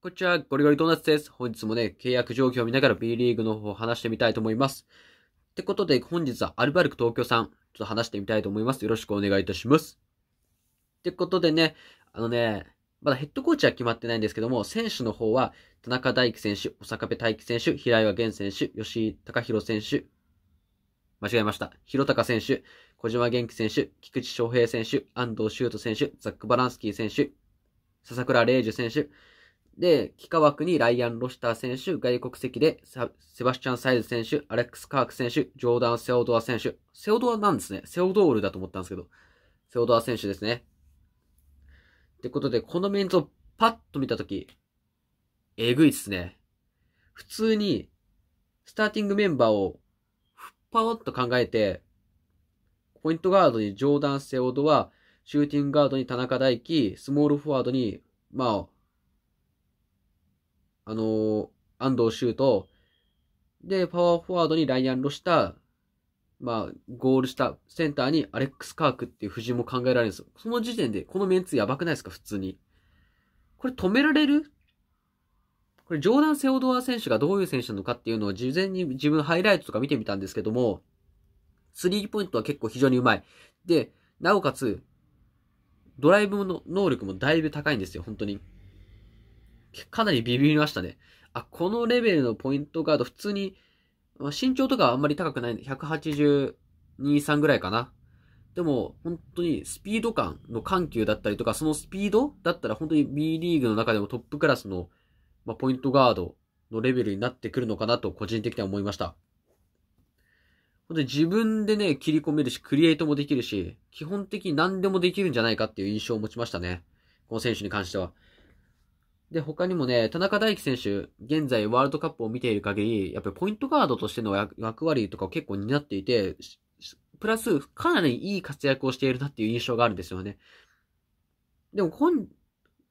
こんにちは、ゴリゴリドーナツです。本日もね、契約状況を見ながら B リーグの方を話してみたいと思います。ってことで、本日はアルバルク東京さん、ちょっと話してみたいと思います。よろしくお願いいたします。ってことでね、あのね、まだヘッドコーチは決まってないんですけども、選手の方は、田中大輝選手、小坂部大輝選手、平岩源選手、吉井隆弘選手、間違えました。広高選手、小島元気選手、菊池翔平選手、安藤修斗選手、ザック・バランスキー選手、笹倉玲樹選手、で、幾何枠にライアン・ロシター選手、外国籍でセバスチャン・サイズ選手、アレックス・カーク選手、ジョーダン・セオドア選手。セオドアなんですね。セオドールだと思ったんですけど。セオドア選手ですね。ってことで、このメンツをパッと見たとき、えぐいっすね。普通に、スターティングメンバーを、パオッと考えて、ポイントガードにジョーダン・セオドア、シューティングガードに田中大輝、スモールフォワードに、まあ、あのー、安藤修と、で、パワーフォワードにライアン・ロシタまあ、ゴールしたセンターにアレックス・カークっていう布陣も考えられるんですよ。その時点で、このメンツやばくないですか、普通に。これ止められるこれ、ジョーダン・セオドア選手がどういう選手なのかっていうのを事前に自分ハイライトとか見てみたんですけども、スリーポイントは結構非常にうまい。で、なおかつ、ドライブの能力もだいぶ高いんですよ、本当に。かなりビビりましたね。あ、このレベルのポイントガード、普通に、まあ、身長とかあんまり高くない、182、3ぐらいかな。でも、本当にスピード感の緩急だったりとか、そのスピードだったら本当に B リーグの中でもトップクラスの、まあ、ポイントガードのレベルになってくるのかなと個人的には思いました。本当に自分でね、切り込めるし、クリエイトもできるし、基本的に何でもできるんじゃないかっていう印象を持ちましたね。この選手に関しては。で、他にもね、田中大輝選手、現在ワールドカップを見ている限り、やっぱりポイントガードとしての役割とかを結構担っていて、プラス、かなりいい活躍をしているなっていう印象があるんですよね。でも、今、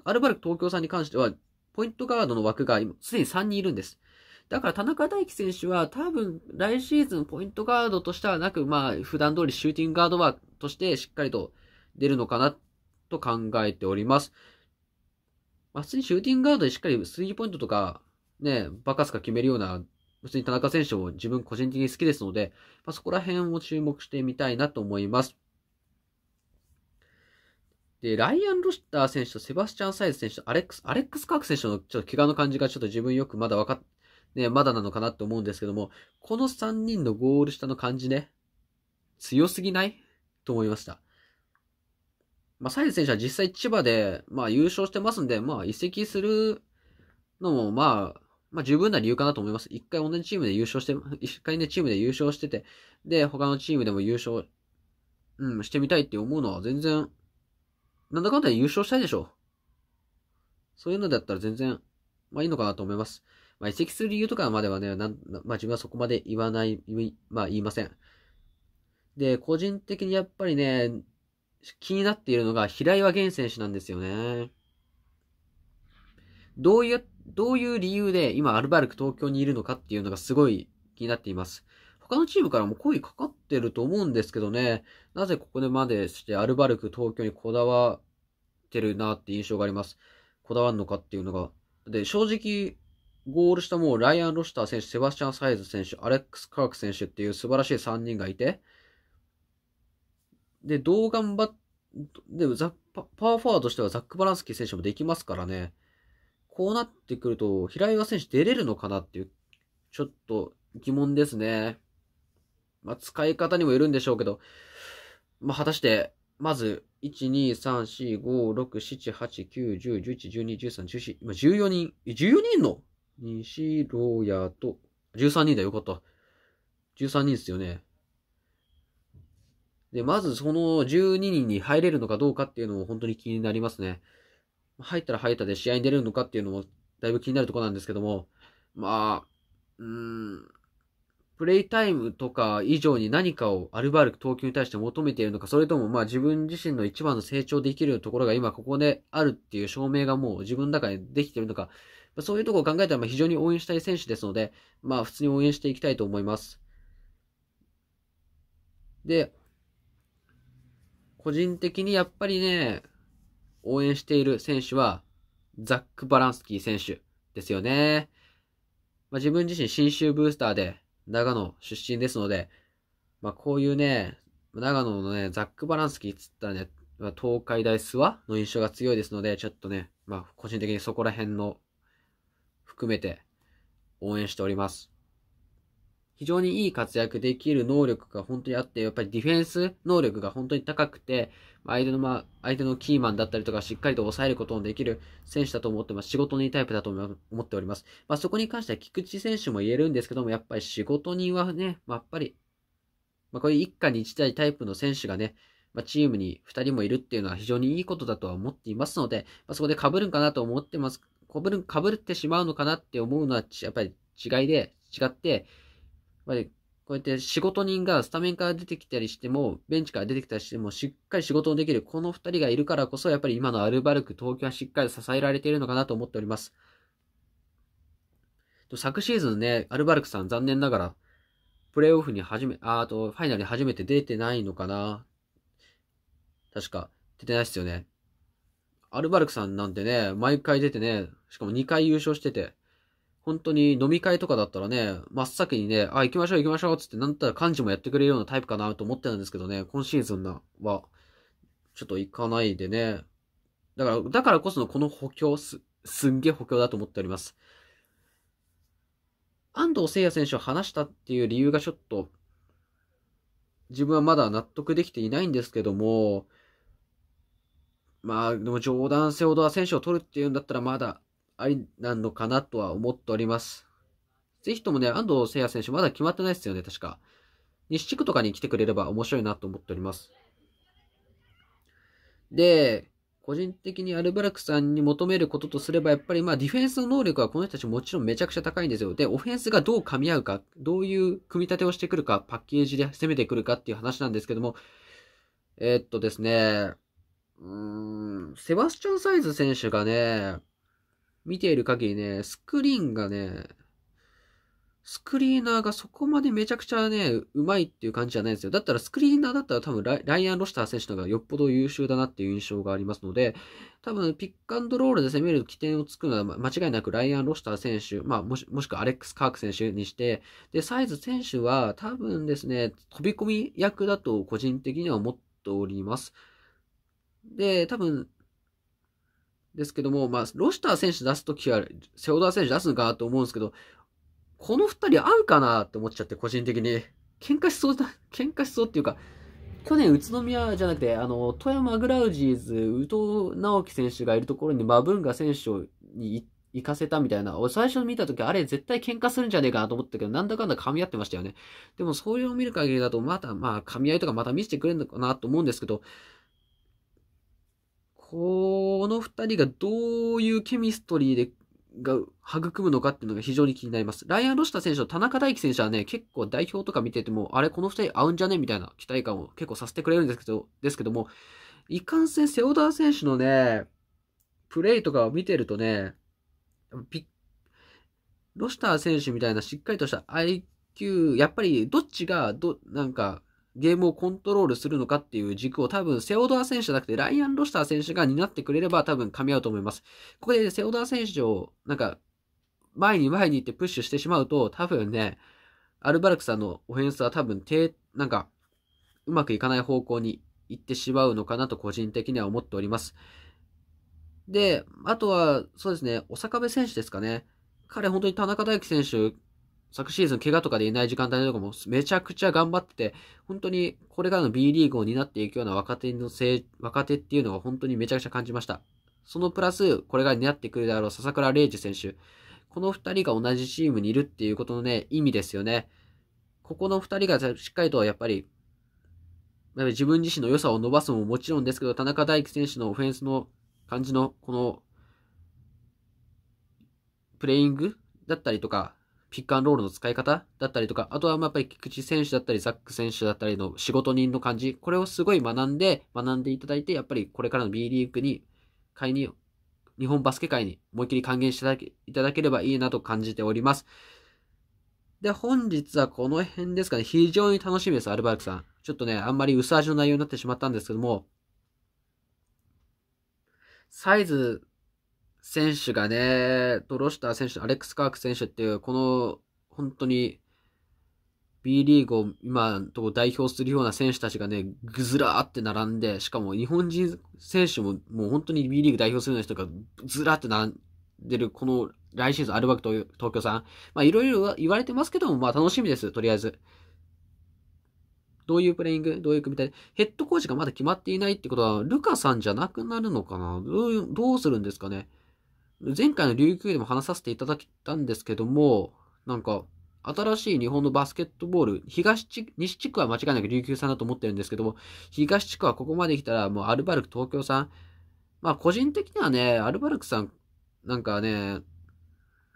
アルバルク東京さんに関しては、ポイントガードの枠が今、すでに3人いるんです。だから田中大輝選手は多分来シーズンポイントガードとしてはなく、まあ普段通りシューティングガードはとしてしっかりと出るのかなと考えております。普通にシューティングガードでしっかりスリーポイントとか、ね、バカスカ決めるような、普通に田中選手も自分個人的に好きですので、まあ、そこら辺を注目してみたいなと思います。で、ライアン・ロシター選手とセバスチャン・サイズ選手とアレックス、アレックス・カーク選手のちょっと怪我の感じがちょっと自分よくまだわかっ、ね、まだなのかなと思うんですけども、この3人のゴール下の感じね、強すぎないと思いました。まあ、サイズ選手は実際千葉で、まあ、優勝してますんで、まあ、移籍するのも、まあ、まあ、十分な理由かなと思います。一回同じチームで優勝して、一回ね、チームで優勝してて、で、他のチームでも優勝、うん、してみたいって思うのは全然、なんだかんだ優勝したいでしょ。そういうのだったら全然、まあいいのかなと思います。まあ移籍する理由とかまではね、なん、まあ自分はそこまで言わない、まあ言いません。で、個人的にやっぱりね、気になっているのが平岩源選手なんですよね。どういう、どういう理由で今アルバルク東京にいるのかっていうのがすごい気になっています。他のチームからも声かかってると思うんですけどね、なぜここでまでしてアルバルク東京にこだわってるなって印象があります。こだわるのかっていうのが。で、正直、ゴールしたもうライアン・ロシター選手、セバスチャン・サイズ選手、アレックス・カーク選手っていう素晴らしい3人がいて、で、どう頑張っ、で、ザパワーフォワードとしてはザック・バランスキー選手もできますからね、こうなってくると、平岩選手出れるのかなっていう、ちょっと疑問ですね。まあ、使い方にもよるんでしょうけど、まあ、果たして、まず、1、2、3、4、5、6、7、8、9、10、11、12、13、14、今14人、14人の西ローヤと、13人だよ、よかった。13人っすよね。で、まずその12人に入れるのかどうかっていうのも本当に気になりますね。入ったら入ったで試合に出れるのかっていうのもだいぶ気になるとこなんですけども、まあ、うーん、プレイタイムとか以上に何かをアルバルク投球に対して求めているのか、それともまあ自分自身の一番の成長できるところが今ここであるっていう証明がもう自分の中でできているのか、そういうところを考えたら非常に応援したい選手ですので、まあ普通に応援していきたいと思います。で、個人的にやっぱりね、応援している選手は、ザック・バランスキー選手ですよね。まあ、自分自身新州ブースターで長野出身ですので、まあ、こういうね、長野のね、ザック・バランスキーっつったらね、東海大諏訪の印象が強いですので、ちょっとね、まあ、個人的にそこら辺の含めて応援しております。非常にいい活躍できる能力が本当にあって、やっぱりディフェンス能力が本当に高くて、相手の、まあ、相手のキーマンだったりとか、しっかりと抑えることのできる選手だと思ってます。仕事人タイプだと思っております。まあ、そこに関しては菊池選手も言えるんですけども、やっぱり仕事人はね、まあ、やっぱり、まあ、こういう一家に一台タイプの選手がね、まあ、チームに二人もいるっていうのは非常にいいことだとは思っていますので、まあ、そこで被るんかなと思ってます。被る、被ってしまうのかなって思うのは、やっぱり違いで、違って、まで、こうやって仕事人がスタメンから出てきたりしても、ベンチから出てきたりしても、しっかり仕事のできる、この2人がいるからこそ、やっぱり今のアルバルク、東京はしっかり支えられているのかなと思っております。昨シーズンね、アルバルクさん残念ながら、プレイオフに初め、あと、ファイナルに初めて出てないのかな確か、出てないっすよね。アルバルクさんなんてね、毎回出てね、しかも2回優勝してて、本当に飲み会とかだったらね、真っ先にね、あ、行きましょう行きましょうつって、なんたら幹事もやってくれるようなタイプかなと思ってたんですけどね、今シーズンは、ちょっと行かないでね。だから、だからこそのこの補強す、すんげえ補強だと思っております。安藤聖也選手を話したっていう理由がちょっと、自分はまだ納得できていないんですけども、まあ、でも冗談セオドア選手を取るっていうんだったらまだありなのかなとは思っております。ぜひともね、安藤聖也選手まだ決まってないですよね、確か。西地区とかに来てくれれば面白いなと思っております。で、個人的にアルバラクさんに求めることとすれば、やっぱりまあディフェンスの能力はこの人たちもちろんめちゃくちゃ高いんですよ。で、オフェンスがどう噛み合うか、どういう組み立てをしてくるか、パッケージで攻めてくるかっていう話なんですけども、えー、っとですね、うーん、セバスチャン・サイズ選手がね、見ている限りね、スクリーンがね、スクリーナーがそこまでめちゃくちゃね、うまいっていう感じじゃないんですよ。だったらスクリーナーだったら多分ライアン・ロシター選手の方がよっぽど優秀だなっていう印象がありますので、多分ピックアンドロールで攻める起点をつくのは間違いなくライアン・ロシター選手、まあもしもしくはアレックス・カーク選手にして、で、サイズ選手は多分ですね、飛び込み役だと個人的には思っております。で、多分、ですけども、まあ、ロシター選手出すときは、セオダー選手出すのかと思うんですけど、この二人合うかなって思っちゃって、個人的に。喧嘩しそうだ、喧嘩しそうっていうか、去年宇都宮じゃなくて、あの、富山グラウジーズ、宇藤直樹選手がいるところにマブンガ選手に行かせたみたいな、最初見た時あれ絶対喧嘩するんじゃねえかなと思ったけど、なんだかんだ噛み合ってましたよね。でもそれを見る限りだと、また、まあ、噛み合いとかまた見せてくれるのかなと思うんですけど、この二人がどういうケミストリーで、が育むのかっていうのが非常に気になります。ライアン・ロシタ選手と田中大輝選手はね、結構代表とか見てても、あれ、この二人合うんじゃねみたいな期待感を結構させてくれるんですけど、ですけども、いかんせん、セオダー選手のね、プレイとかを見てるとね、ロシター選手みたいなしっかりとした IQ、やっぱりどっちが、ど、なんか、ゲームをコントロールするのかっていう軸を多分セオドア選手じゃなくてライアン・ロスター選手が担ってくれれば多分噛み合うと思います。ここで、ね、セオドア選手をなんか前に前に行ってプッシュしてしまうと多分ね、アルバルクさんのオフェンスは多分低、なんかうまくいかない方向に行ってしまうのかなと個人的には思っております。で、あとはそうですね、お坂部選手ですかね。彼本当に田中大輝選手昨シーズン怪我とかでいない時間帯とかもめちゃくちゃ頑張ってて、本当にこれからの B リーグを担っていくような若手のせい、若手っていうのは本当にめちゃくちゃ感じました。そのプラス、これが担ってくるであろう笹倉玲二選手。この二人が同じチームにいるっていうことのね、意味ですよね。ここの二人がしっかりとやっぱり、自分自身の良さを伸ばすのももちろんですけど、田中大輝選手のオフェンスの感じの、この、プレイングだったりとか、ピックアンロールの使い方だったりとか、あとはやっぱり菊池選手だったり、ザック選手だったりの仕事人の感じ、これをすごい学んで、学んでいただいて、やっぱりこれからの B リーグに、会に、日本バスケ界に思いっきり還元していただければいいなと感じております。で、本日はこの辺ですかね。非常に楽しみです、アルバルクさん。ちょっとね、あんまり薄味の内容になってしまったんですけども、サイズ選手がね、ドロシター選手、アレックス・カーク選手っていう、この本当に B リーグを今のとこ代表するような選手たちがね、ぐずらーって並んで、しかも日本人選手ももう本当に B リーグ代表するような人がずらーって並んでる、この来シーズンアルバック東京さん。まあいろいろ言われてますけども、まあ楽しみです、とりあえず。どういうプレイングどういう組み立てヘッドコーチがまだ決まっていないってことは、ルカさんじゃなくなるのかなどうどうするんですかね前回の琉球でも話させていただいたんですけども、なんか、新しい日本のバスケットボール、東地区、西地区は間違いなく琉球さんだと思ってるんですけども、東地区はここまで来たらもうアルバルク東京さん、まあ個人的にはね、アルバルクさん、なんかね、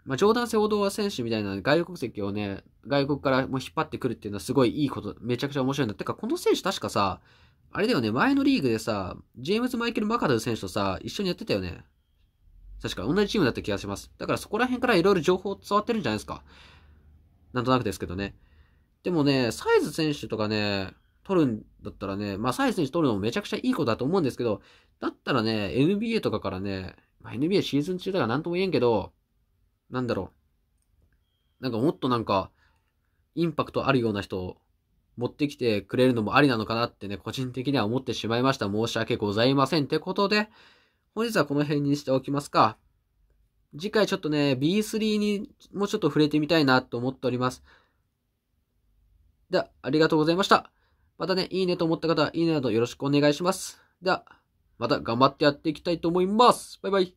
まあ冗談性どは選手みたいな外国籍をね、外国からもう引っ張ってくるっていうのはすごいいいこと、めちゃくちゃ面白いんだ。てかこの選手確かさ、あれだよね、前のリーグでさ、ジェームズ・マイケル・マカドル選手とさ、一緒にやってたよね。確か同じチームだった気がします。だからそこら辺からいろいろ情報伝わってるんじゃないですか。なんとなくですけどね。でもね、サイズ選手とかね、取るんだったらね、まあサイズ選手取るのもめちゃくちゃいい子だと思うんですけど、だったらね、NBA とかからね、まあ、NBA シーズン中だから何とも言えんけど、なんだろう。なんかもっとなんか、インパクトあるような人を持ってきてくれるのもありなのかなってね、個人的には思ってしまいました。申し訳ございません。ってことで、本日はこの辺にしておきますか。次回ちょっとね、B3 にもうちょっと触れてみたいなと思っております。では、ありがとうございました。またね、いいねと思った方は、いいねなどよろしくお願いします。では、また頑張ってやっていきたいと思います。バイバイ。